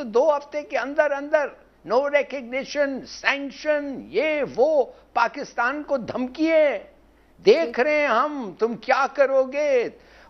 तो दो हफ्ते के अंदर अंदर नो रिकग्निशन सैंक्शन ये वो पाकिस्तान को धमकी है देख रहे हैं हम तुम क्या करोगे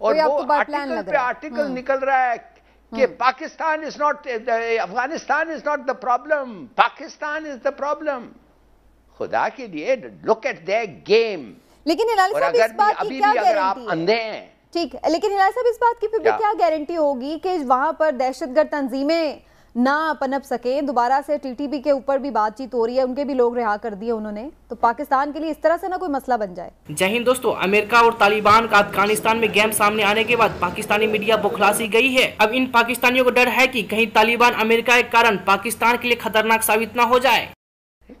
और वो आर्टिकल पे आर्टिकल हम्म। निकल रहा है कि hmm. Pakistan is not uh, Afghanistan is not the problem Pakistan is the problem खुदा के लिए लुक एट द गेम लेकिन और अगर इस बात अभी की क्या भी अगर आप अंधे हैं ठीक लेकिन हिलाल साहब इस बात की फिर भी क्या गारंटी होगी कि वहां पर दहशतगर्द तंजीमें ना पनप सके दोबारा से टीटीपी के ऊपर भी बातचीत हो रही है उनके भी लोग रिहा कर दिए उन्होंने तो पाकिस्तान के लिए इस तरह से ना कोई मसला बन जाए जय हिंद दोस्तों अमेरिका और तालिबान का अफगानिस्तान में गेम सामने आने के बाद पाकिस्तानी मीडिया बुखलासी गई है अब इन पाकिस्तानियों को डर है की कहीं तालिबान अमेरिका के कारण पाकिस्तान के लिए खतरनाक साबित न हो जाए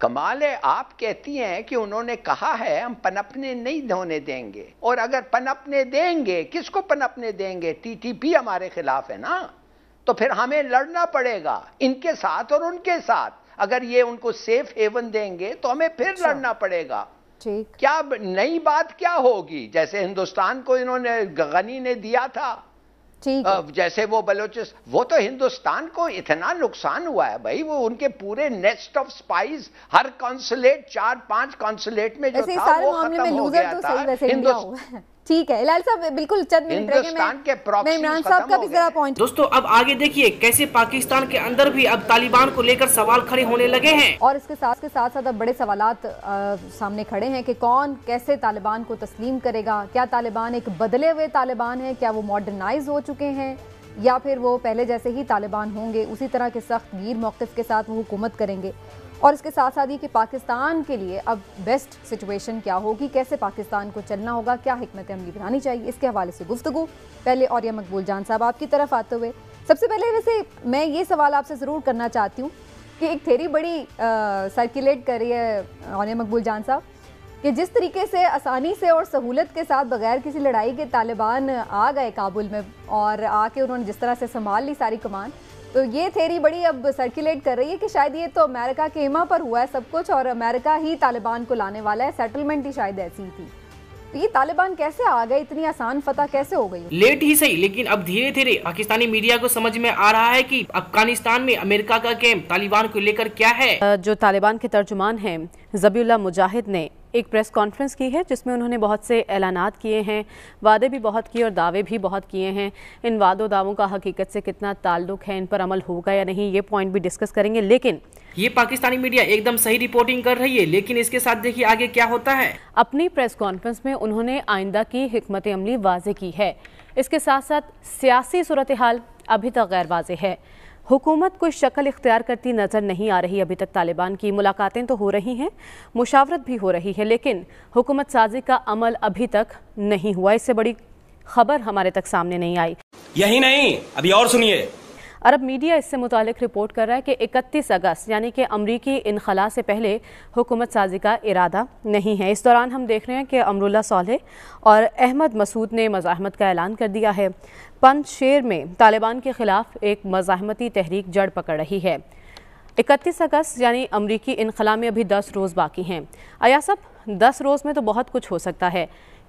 कमाल है आप कहती हैं कि उन्होंने कहा है हम पनपने नहीं धोने देंगे और अगर पनपने देंगे किसको पनपने देंगे टीटीपी हमारे खिलाफ है ना तो फिर हमें लड़ना पड़ेगा इनके साथ और उनके साथ अगर ये उनको सेफ हेवन देंगे तो हमें फिर अच्छा। लड़ना पड़ेगा क्या नई बात क्या होगी जैसे हिंदुस्तान को इन्होंने गनी ने दिया था जैसे वो बलोचिस वो तो हिंदुस्तान को इतना नुकसान हुआ है भाई वो उनके पूरे नेस्ट ऑफ स्पाइस हर कॉन्सुलेट चार पांच कॉन्सुलेट में जो था वो खत्म हो गया तो था हिंदुस्तान ठीक है लाल साहब बिल्कुल चंद मिनट रह गए मैं इमरान साहब का भी जरा पॉइंट दोस्तों अब आगे देखिए कैसे पाकिस्तान के अंदर भी अब तालिबान को लेकर सवाल खड़े होने लगे हैं और इसके साथ के साथ साथ अब बड़े सवाल सामने खड़े हैं कि कौन कैसे तालिबान को तस्लीम करेगा क्या तालिबान एक बदले हुए तालिबान है क्या वो मॉडर्नाइज हो चुके हैं या फिर वो पहले जैसे ही तालिबान होंगे उसी तरह के सख्त गिर मौक़ के साथ वो हुकूमत करेंगे और इसके साथ साथ ये कि पाकिस्तान के लिए अब बेस्ट सिचुएशन क्या होगी कैसे पाकिस्तान को चलना होगा क्या हमत अमली बनानी चाहिए इसके हवाले से गुफ्तु पहले और मकबूल जान साहब आपकी तरफ आते हुए सबसे पहले वैसे मैं ये सवाल आपसे ज़रूर करना चाहती हूँ कि एक थेरी बड़ी सर्कुलेट कर रही है और मकबूल जान साहब कि जिस तरीके से आसानी से और सहूलत के साथ बगैर किसी लड़ाई के तालिबान आ गए काबुल में और आके उन्होंने जिस तरह से संभाल ली सारी कमान तो ये थेरी बड़ी अब सर्कुलेट कर रही है कि शायद ये तो अमेरिका के हिमा पर हुआ है सब कुछ और अमेरिका ही तालिबान को लाने वाला है सेटलमेंट ही शायद ऐसी थी तो ये तालिबान कैसे आ गए इतनी आसान फतह कैसे हो गई लेट ही सही लेकिन अब धीरे धीरे पाकिस्तानी मीडिया को समझ में आ रहा है कि अफगानिस्तान में अमेरिका का गेम तालिबान को लेकर क्या है जो तालिबान के तर्जुमान हैं जबीउल्ला मुजाहिद ने एक प्रेस कॉन्फ्रेंस की है जिसमें उन्होंने बहुत से ऐलान किए हैं वादे भी बहुत किए और दावे भी बहुत किए हैं इन वादों दावों का हकीकत से कितना ताल्लुक है इन पर अमल होगा या नहीं ये पॉइंट भी डिस्कस करेंगे लेकिन ये पाकिस्तानी मीडिया एकदम सही रिपोर्टिंग कर रही है लेकिन इसके साथ देखिए आगे क्या होता है अपनी प्रेस कॉन्फ्रेंस में उन्होंने आइंदा की हमत अमली वाजे की है इसके साथ साथ सियासी सूरत हाल अभी तक गैर वाजे है हुकूमत कोई शक्ल इख्तियार करती नज़र नहीं आ रही अभी तक तालिबान की मुलाकातें तो हो रही हैं मुशावरत भी हो रही है लेकिन हुकूमत साजी का अमल अभी तक नहीं हुआ इससे बड़ी खबर हमारे तक सामने नहीं आई यही नहीं अभी और सुनिए अरब मीडिया इससे मुतक रिपोर्ट कर रहा है कि इकतीस अगस्त यानी कि अमरीकी इनखला से पहले हुकूमत साजी का इरादा नहीं है इस दौरान हम देख रहे हैं कि अमरुल्ला सोलह और अहमद मसूद ने मज़ामत का ऐलान कर दिया है पंच शेर में तालिबान के ख़िलाफ़ एक मज़ामती तहरीक जड़ पकड़ रही है इकतीस अगस्त यानी अमरीकी इनखला में अभी दस रोज़ बाकी हैं अयासब सब दस रोज़ में तो बहुत कुछ हो सकता है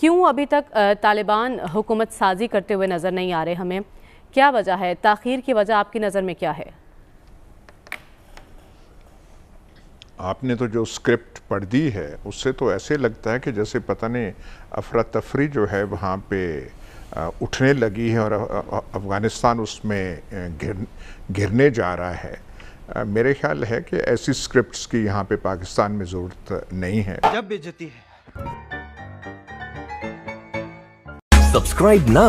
क्यों अभी तक तालिबान हुकूमत साजी करते हुए नज़र नहीं आ रहे हमें क्या वजह है ताखिर की वजह आपकी नज़र में क्या है आपने तो जो स्क्रिप्ट पढ़ दी है उससे तो ऐसे लगता है कि जैसे पता नहीं अफरा तफरी जो है वहाँ पे उठने लगी है और अफ़गानिस्तान उसमें गिर गिरने जा रहा है मेरे ख्याल है कि ऐसी स्क्रिप्ट्स की यहाँ पे पाकिस्तान में ज़रूरत नहीं है जब बेजती है सब्सक्राइब ना